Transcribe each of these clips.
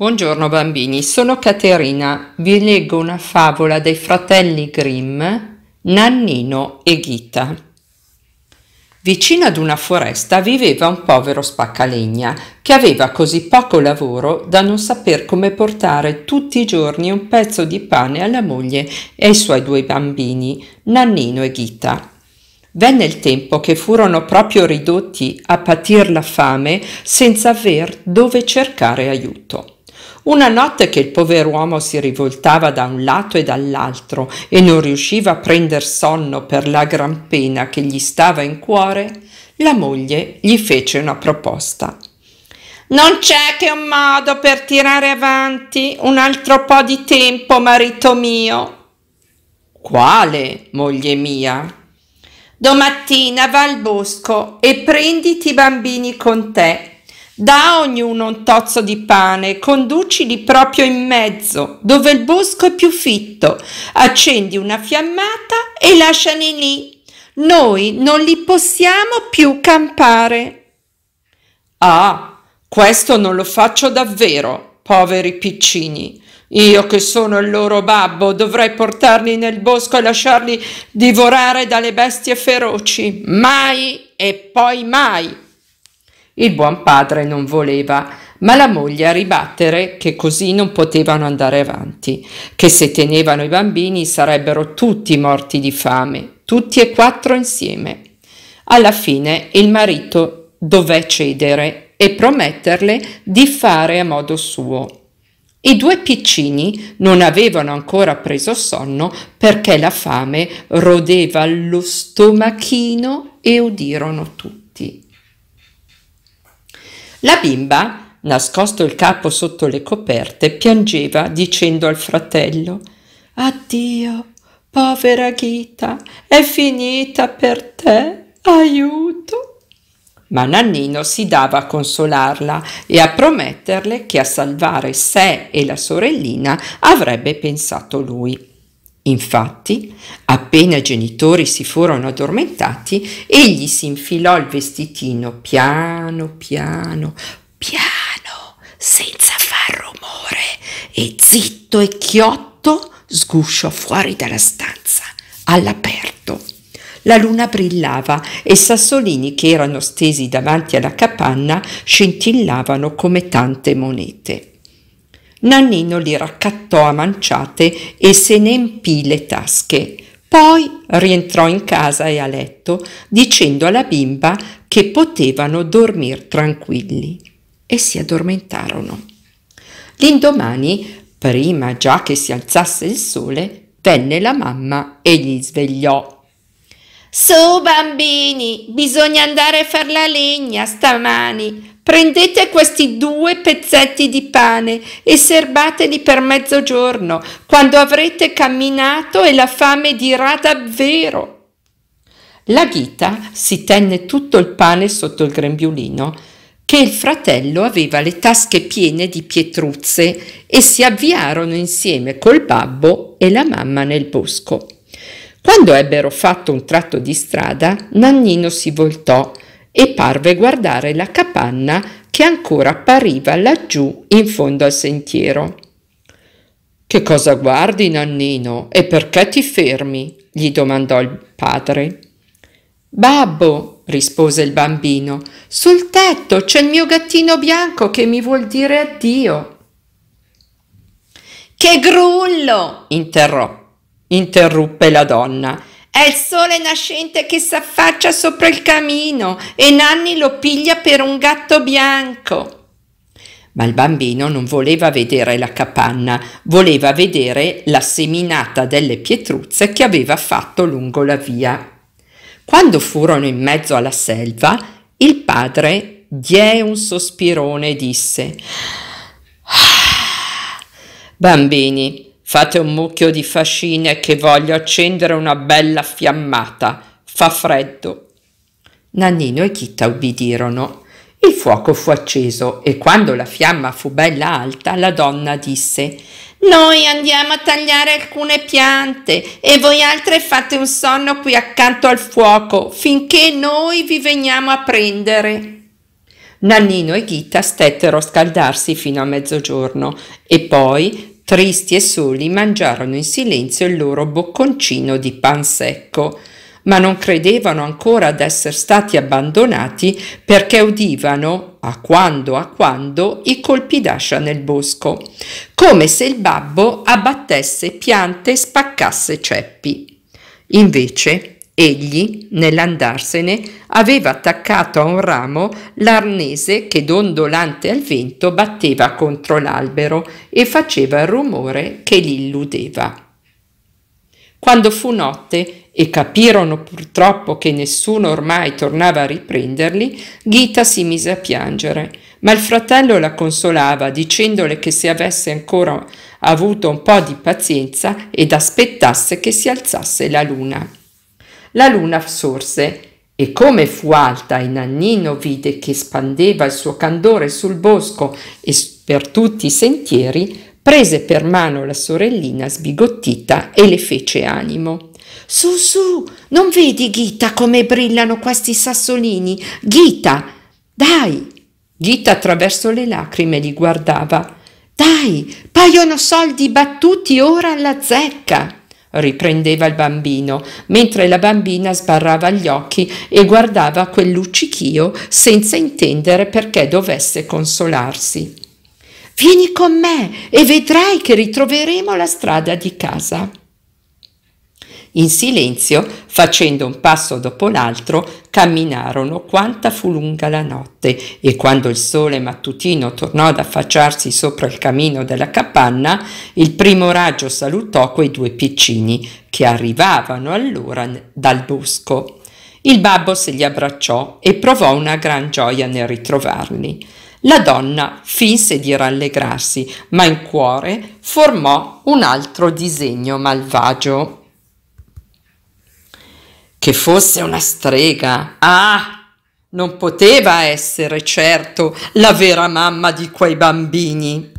Buongiorno bambini, sono Caterina. Vi leggo una favola dei fratelli Grimm, Nannino e Ghita. Vicino ad una foresta viveva un povero spaccalegna che aveva così poco lavoro da non saper come portare tutti i giorni un pezzo di pane alla moglie e ai suoi due bambini, Nannino e Ghita. Venne il tempo che furono proprio ridotti a patir la fame senza aver dove cercare aiuto. Una notte che il pover'uomo si rivoltava da un lato e dall'altro e non riusciva a prender sonno per la gran pena che gli stava in cuore, la moglie gli fece una proposta. Non c'è che un modo per tirare avanti un altro po' di tempo, marito mio. Quale, moglie mia? Domattina va al bosco e prenditi i bambini con te da ognuno un tozzo di pane, conducili proprio in mezzo, dove il bosco è più fitto, accendi una fiammata e lasciali lì. Noi non li possiamo più campare. Ah, questo non lo faccio davvero, poveri piccini. Io che sono il loro babbo dovrei portarli nel bosco e lasciarli divorare dalle bestie feroci. Mai e poi mai. Il buon padre non voleva, ma la moglie a ribattere che così non potevano andare avanti, che se tenevano i bambini sarebbero tutti morti di fame, tutti e quattro insieme. Alla fine il marito dové cedere e prometterle di fare a modo suo. I due piccini non avevano ancora preso sonno perché la fame rodeva lo stomachino e udirono tutti. La bimba, nascosto il capo sotto le coperte, piangeva dicendo al fratello Addio, povera Ghita, è finita per te, aiuto. Ma Nannino si dava a consolarla e a prometterle che a salvare sé e la sorellina avrebbe pensato lui. Infatti, appena i genitori si furono addormentati, egli si infilò il vestitino piano piano, piano, senza far rumore, e zitto e chiotto sgusciò fuori dalla stanza, all'aperto. La luna brillava e i sassolini che erano stesi davanti alla capanna scintillavano come tante monete. Nannino li raccattò a manciate e se ne empì le tasche. Poi rientrò in casa e a letto, dicendo alla bimba che potevano dormir tranquilli. E si addormentarono. L'indomani, prima già che si alzasse il sole, venne la mamma e li svegliò su bambini, bisogna andare a far la legna stamani. Prendete questi due pezzetti di pane e serbateli per mezzogiorno, quando avrete camminato e la fame dirà davvero. La ghita si tenne tutto il pane sotto il grembiulino, che il fratello aveva le tasche piene di pietruzze e si avviarono insieme col babbo e la mamma nel bosco. Quando ebbero fatto un tratto di strada, Nannino si voltò e parve guardare la capanna che ancora appariva laggiù in fondo al sentiero. Che cosa guardi, Nannino, e perché ti fermi? gli domandò il padre. Babbo, rispose il bambino, sul tetto c'è il mio gattino bianco che mi vuol dire addio. Che grullo! interruppe interruppe la donna. È il sole nascente che s'affaccia sopra il camino e Nanni lo piglia per un gatto bianco. Ma il bambino non voleva vedere la capanna, voleva vedere la seminata delle pietruzze che aveva fatto lungo la via. Quando furono in mezzo alla selva, il padre diè un sospirone e disse ah, Bambini, Fate un mucchio di fascine che voglio accendere una bella fiammata. Fa freddo. Nannino e Chitta ubbidirono. Il fuoco fu acceso e quando la fiamma fu bella alta, la donna disse Noi andiamo a tagliare alcune piante e voi altre fate un sonno qui accanto al fuoco finché noi vi veniamo a prendere. Nannino e Ghita stettero a scaldarsi fino a mezzogiorno e poi Tristi e soli mangiarono in silenzio il loro bocconcino di pan secco, ma non credevano ancora ad essere stati abbandonati perché udivano, a quando a quando, i colpi d'ascia nel bosco, come se il babbo abbattesse piante e spaccasse ceppi. Invece Egli, nell'andarsene, aveva attaccato a un ramo l'arnese che dondolante al vento batteva contro l'albero e faceva il rumore che l'illudeva. Quando fu notte e capirono purtroppo che nessuno ormai tornava a riprenderli, Ghita si mise a piangere, ma il fratello la consolava dicendole che se avesse ancora avuto un po' di pazienza ed aspettasse che si alzasse la luna la luna sorse e come fu alta e Nannino vide che spandeva il suo candore sul bosco e per tutti i sentieri, prese per mano la sorellina sbigottita e le fece animo. Su, su, non vedi Ghita come brillano questi sassolini? Ghita, dai! Ghita attraverso le lacrime li guardava. Dai, paiono soldi battuti ora alla zecca! riprendeva il bambino, mentre la bambina sbarrava gli occhi e guardava quel luccichio senza intendere perché dovesse consolarsi. Vieni con me e vedrai che ritroveremo la strada di casa. In silenzio, facendo un passo dopo l'altro, camminarono quanta fu lunga la notte e quando il sole mattutino tornò ad affacciarsi sopra il camino della capanna, il primo raggio salutò quei due piccini che arrivavano allora dal bosco. Il babbo se li abbracciò e provò una gran gioia nel ritrovarli. La donna finse di rallegrarsi, ma in cuore formò un altro disegno malvagio. Che fosse una strega. Ah! Non poteva essere certo la vera mamma di quei bambini.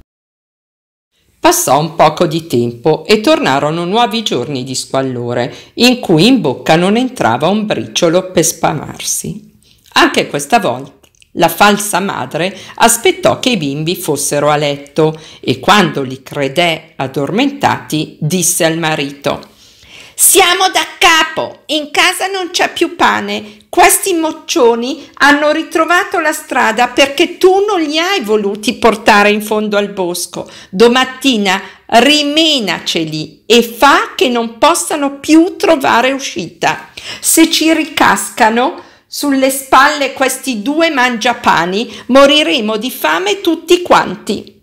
Passò un poco di tempo e tornarono nuovi giorni di squallore, in cui in bocca non entrava un briciolo per spamarsi. Anche questa volta la falsa madre aspettò che i bimbi fossero a letto e quando li credè addormentati disse al marito siamo da capo, in casa non c'è più pane. Questi moccioni hanno ritrovato la strada perché tu non li hai voluti portare in fondo al bosco. Domattina rimenaceli e fa che non possano più trovare uscita. Se ci ricascano sulle spalle questi due mangiapani, moriremo di fame tutti quanti.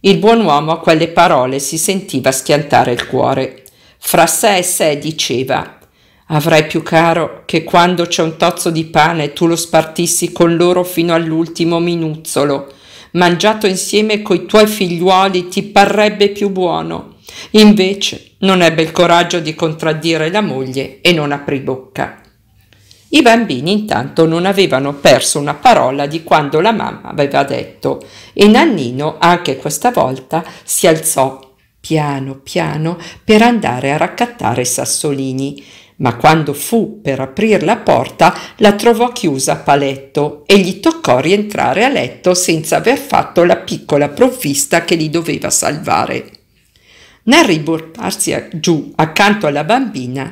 Il buon uomo a quelle parole si sentiva schiantare il cuore fra sé e sé diceva Avrei più caro che quando c'è un tozzo di pane tu lo spartissi con loro fino all'ultimo minuzzolo. Mangiato insieme coi tuoi figliuoli ti parrebbe più buono. Invece non ebbe il coraggio di contraddire la moglie e non aprì bocca. I bambini intanto non avevano perso una parola di quando la mamma aveva detto e Nannino anche questa volta si alzò piano piano per andare a raccattare Sassolini, ma quando fu per aprir la porta la trovò chiusa a paletto e gli toccò rientrare a letto senza aver fatto la piccola provvista che li doveva salvare. Nel riportarsi giù accanto alla bambina,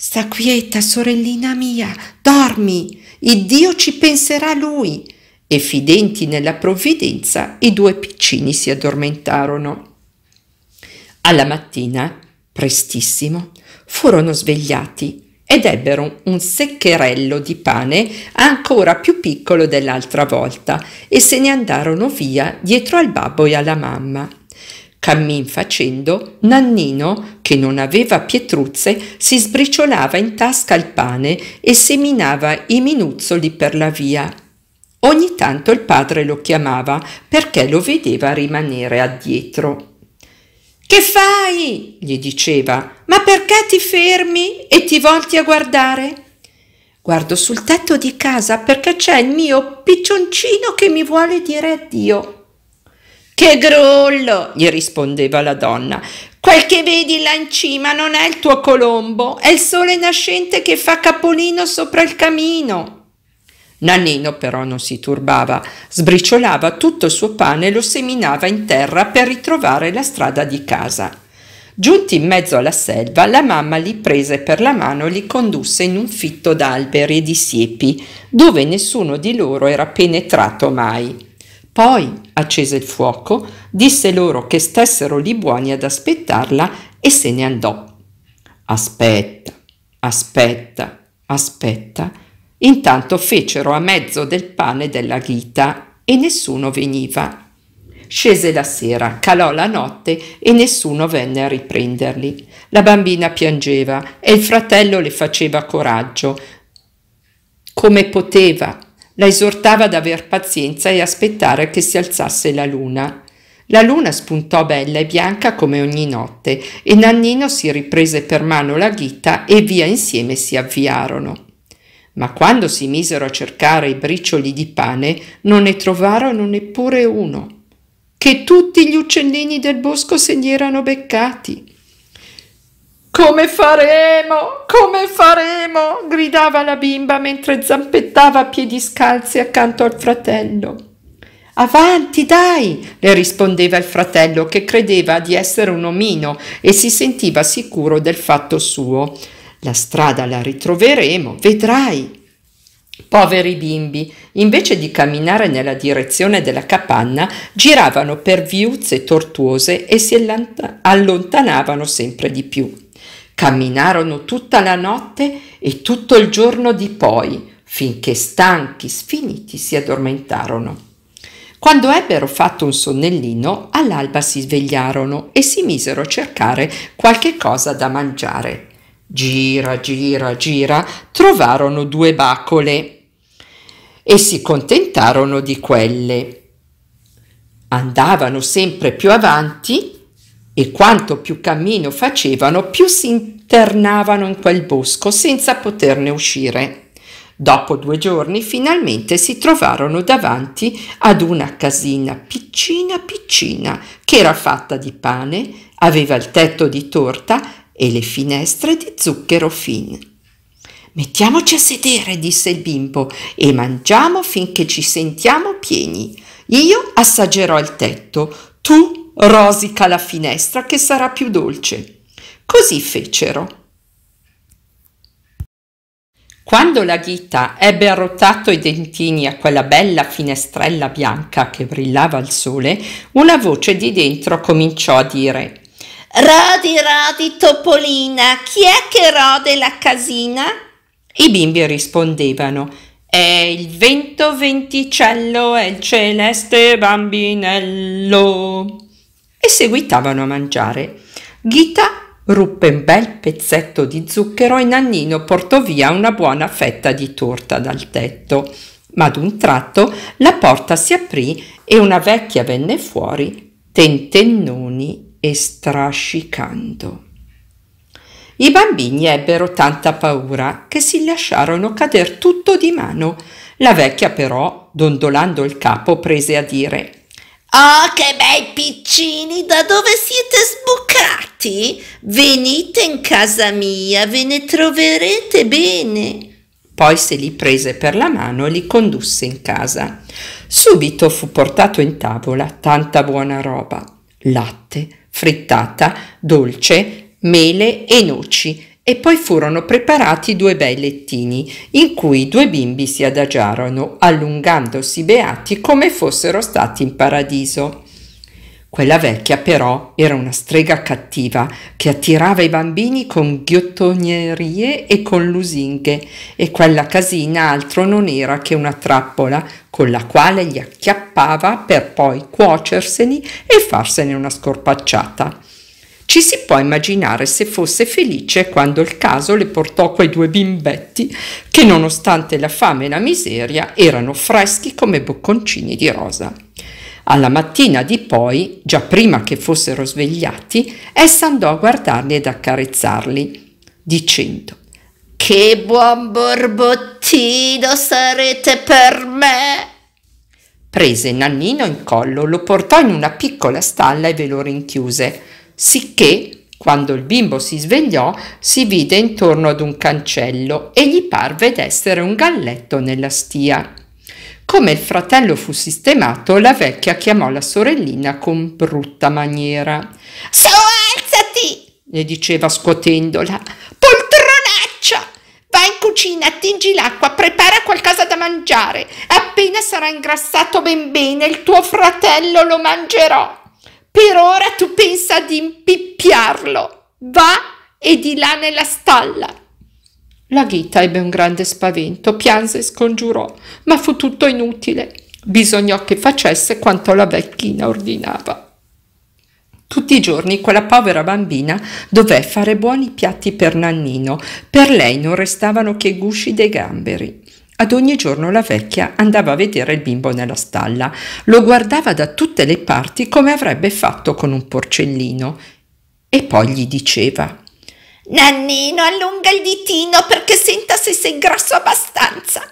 Sta quieta, sorellina mia, dormi, il Dio ci penserà lui. E fidenti nella provvidenza, i due piccini si addormentarono. Alla mattina, prestissimo, furono svegliati ed ebbero un seccherello di pane ancora più piccolo dell'altra volta e se ne andarono via dietro al babbo e alla mamma. Cammin facendo, Nannino, che non aveva pietruzze, si sbriciolava in tasca il pane e seminava i minuzzoli per la via. Ogni tanto il padre lo chiamava perché lo vedeva rimanere addietro. Che fai? gli diceva. Ma perché ti fermi e ti volti a guardare? Guardo sul tetto di casa perché c'è il mio piccioncino che mi vuole dire addio. Che grollo! gli rispondeva la donna. Quel che vedi là in cima non è il tuo colombo, è il sole nascente che fa capolino sopra il camino. Nannino però non si turbava, sbriciolava tutto il suo pane e lo seminava in terra per ritrovare la strada di casa. Giunti in mezzo alla selva, la mamma li prese per la mano e li condusse in un fitto d'alberi e di siepi, dove nessuno di loro era penetrato mai. Poi accese il fuoco, disse loro che stessero lì buoni ad aspettarla e se ne andò. Aspetta, aspetta, aspetta Intanto fecero a mezzo del pane della ghita e nessuno veniva. Scese la sera, calò la notte e nessuno venne a riprenderli. La bambina piangeva e il fratello le faceva coraggio. Come poteva, la esortava ad aver pazienza e aspettare che si alzasse la luna. La luna spuntò bella e bianca come ogni notte e Nannino si riprese per mano la ghita e via insieme si avviarono ma quando si misero a cercare i bricioli di pane non ne trovarono neppure uno, che tutti gli uccellini del bosco se li erano beccati. Come faremo? Come faremo? gridava la bimba mentre zampettava a piedi scalzi accanto al fratello. Avanti, dai! le rispondeva il fratello che credeva di essere un omino e si sentiva sicuro del fatto suo. La strada la ritroveremo, vedrai. Poveri bimbi, invece di camminare nella direzione della capanna, giravano per viuzze tortuose e si allontanavano sempre di più. Camminarono tutta la notte e tutto il giorno di poi, finché stanchi, sfiniti, si addormentarono. Quando ebbero fatto un sonnellino, all'alba si svegliarono e si misero a cercare qualche cosa da mangiare. Gira, gira, gira, trovarono due bacole e si contentarono di quelle. Andavano sempre più avanti e quanto più cammino facevano, più si internavano in quel bosco senza poterne uscire. Dopo due giorni finalmente si trovarono davanti ad una casina piccina piccina che era fatta di pane, aveva il tetto di torta e le finestre di zucchero fin. Mettiamoci a sedere, disse il bimbo, e mangiamo finché ci sentiamo pieni. Io assaggerò il tetto, tu rosica la finestra che sarà più dolce. Così fecero. Quando la ghita ebbe arrotato i dentini a quella bella finestrella bianca che brillava al sole, una voce di dentro cominciò a dire Rodi, rodi, topolina, chi è che rode la casina? I bimbi rispondevano. È il vento venticello e il celeste bambinello. E seguitavano a mangiare. Ghita ruppe un bel pezzetto di zucchero e Nannino portò via una buona fetta di torta dal tetto. Ma ad un tratto la porta si aprì e una vecchia venne fuori, tentennoni e strascicando. I bambini ebbero tanta paura che si lasciarono cadere tutto di mano. La vecchia però, dondolando il capo, prese a dire Oh, che bei piccini, da dove siete sbucati? Venite in casa mia, ve ne troverete bene. Poi se li prese per la mano e li condusse in casa. Subito fu portato in tavola tanta buona roba, latte, frittata, dolce, mele e noci e poi furono preparati due bei lettini in cui i due bimbi si adagiarono allungandosi beati come fossero stati in paradiso. Quella vecchia però era una strega cattiva che attirava i bambini con ghiottonerie e con lusinghe e quella casina altro non era che una trappola con la quale gli acchiappava per poi cuocerseli e farsene una scorpacciata. Ci si può immaginare se fosse felice quando il caso le portò quei due bimbetti che nonostante la fame e la miseria erano freschi come bocconcini di rosa. Alla mattina di poi, già prima che fossero svegliati, essa andò a guardarli ed accarezzarli, dicendo Che buon borbottino sarete per me! Prese Nannino in collo, lo portò in una piccola stalla e ve lo rinchiuse, sicché, quando il bimbo si svegliò, si vide intorno ad un cancello e gli parve d'essere un galletto nella stia. Come il fratello fu sistemato, la vecchia chiamò la sorellina con brutta maniera. So, alzati! le diceva scuotendola. Poltronaccia! Va in cucina, attingi l'acqua, prepara qualcosa da mangiare. Appena sarà ingrassato ben bene, il tuo fratello lo mangerò. Per ora tu pensa di impippiarlo. Va e di là nella stalla. La ghita ebbe un grande spavento, pianse e scongiurò, ma fu tutto inutile. Bisognò che facesse quanto la vecchina ordinava. Tutti i giorni quella povera bambina dové fare buoni piatti per Nannino, per lei non restavano che gusci dei gamberi. Ad ogni giorno la vecchia andava a vedere il bimbo nella stalla, lo guardava da tutte le parti come avrebbe fatto con un porcellino e poi gli diceva Nannino, allunga il ditino perché senta se sei grosso abbastanza.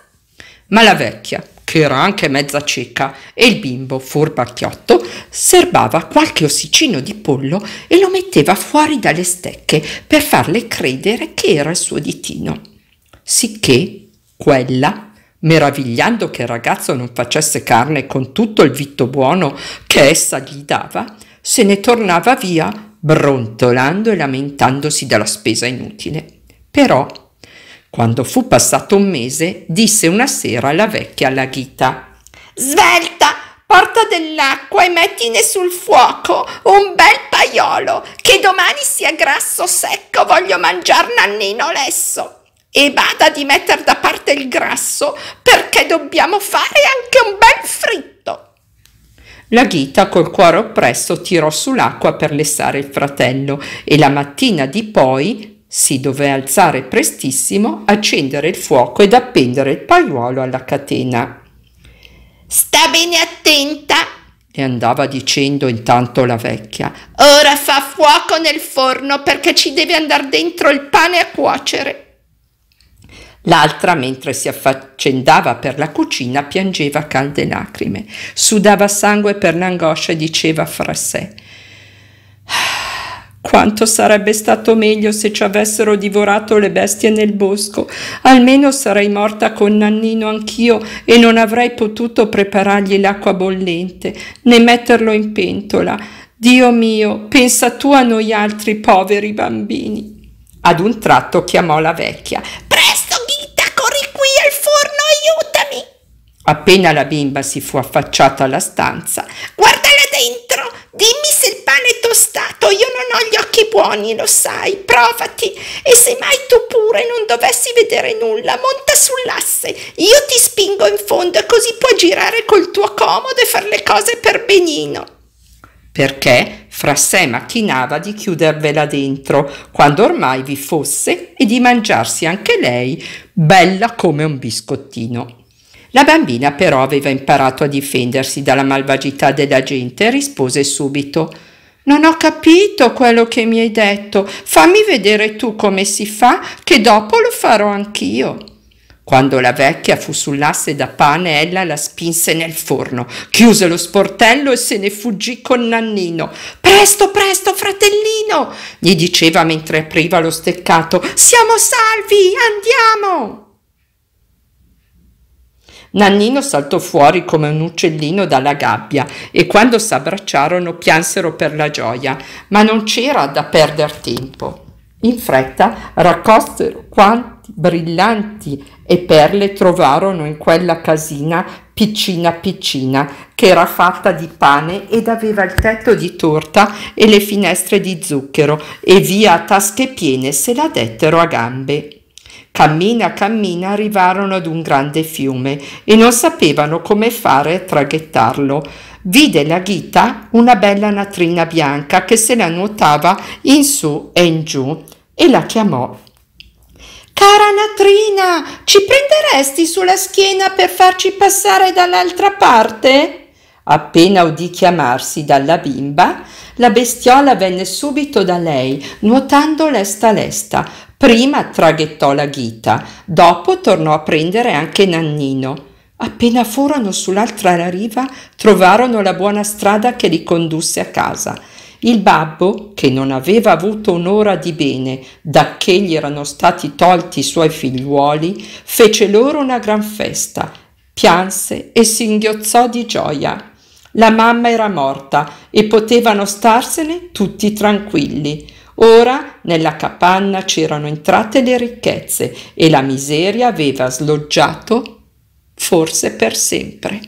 Ma la vecchia, che era anche mezza cieca, e il bimbo, furbacchiotto, serbava qualche ossicino di pollo e lo metteva fuori dalle stecche per farle credere che era il suo ditino. Sicché quella, meravigliando che il ragazzo non facesse carne con tutto il vitto buono che essa gli dava, se ne tornava via brontolando e lamentandosi della spesa inutile. Però, quando fu passato un mese, disse una sera alla vecchia alla ghita Svelta, porta dell'acqua e mettine sul fuoco un bel paiolo, che domani sia grasso secco, voglio mangiar nannino lesso. E bada di mettere da parte il grasso, perché dobbiamo fare anche un bel fritto. La ghita col cuore oppresso tirò sull'acqua per lessare il fratello e la mattina di poi si dové alzare prestissimo, accendere il fuoco ed appendere il paiuolo alla catena. Sta bene attenta, le andava dicendo intanto la vecchia. Ora fa fuoco nel forno perché ci deve andare dentro il pane a cuocere. L'altra, mentre si affaccendava per la cucina, piangeva calde lacrime, sudava sangue per l'angoscia e diceva fra sé ah, quanto sarebbe stato meglio se ci avessero divorato le bestie nel bosco. Almeno sarei morta con Nannino anch'io e non avrei potuto preparargli l'acqua bollente né metterlo in pentola. Dio mio, pensa tu a noi altri poveri bambini. Ad un tratto chiamò la vecchia, Appena la bimba si fu affacciata alla stanza, guarda là dentro, dimmi se il pane è tostato, io non ho gli occhi buoni, lo sai, provati, e se mai tu pure non dovessi vedere nulla, monta sull'asse, io ti spingo in fondo e così puoi girare col tuo comodo e fare le cose per benino. Perché fra sé macchinava di chiudervela dentro, quando ormai vi fosse, e di mangiarsi anche lei, bella come un biscottino. La bambina però aveva imparato a difendersi dalla malvagità della gente e rispose subito non ho capito quello che mi hai detto. Fammi vedere tu come si fa, che dopo lo farò anch'io. Quando la vecchia fu sull'asse da pane, ella la spinse nel forno, chiuse lo sportello e se ne fuggì con Nannino. Presto, presto, fratellino! gli diceva mentre apriva lo steccato. Siamo salvi, andiamo! Nannino saltò fuori come un uccellino dalla gabbia e quando s'abbracciarono piansero per la gioia, ma non c'era da perdere tempo. In fretta raccolsero quanti brillanti e perle trovarono in quella casina piccina piccina che era fatta di pane ed aveva il tetto di torta e le finestre di zucchero e via a tasche piene se la dettero a gambe. Cammina, cammina, arrivarono ad un grande fiume e non sapevano come fare a traghettarlo. Vide la ghita una bella natrina bianca che se la nuotava in su e in giù e la chiamò. Cara natrina, ci prenderesti sulla schiena per farci passare dall'altra parte? Appena udì chiamarsi dalla bimba, la bestiola venne subito da lei, nuotando lesta lesta, Prima traghettò la ghita, dopo tornò a prendere anche Nannino. Appena furono sull'altra riva, trovarono la buona strada che li condusse a casa. Il babbo, che non aveva avuto un'ora di bene da che gli erano stati tolti i suoi figliuoli, fece loro una gran festa, pianse e singhiozzò di gioia. La mamma era morta e potevano starsene tutti tranquilli. Ora nella capanna c'erano entrate le ricchezze e la miseria aveva sloggiato forse per sempre.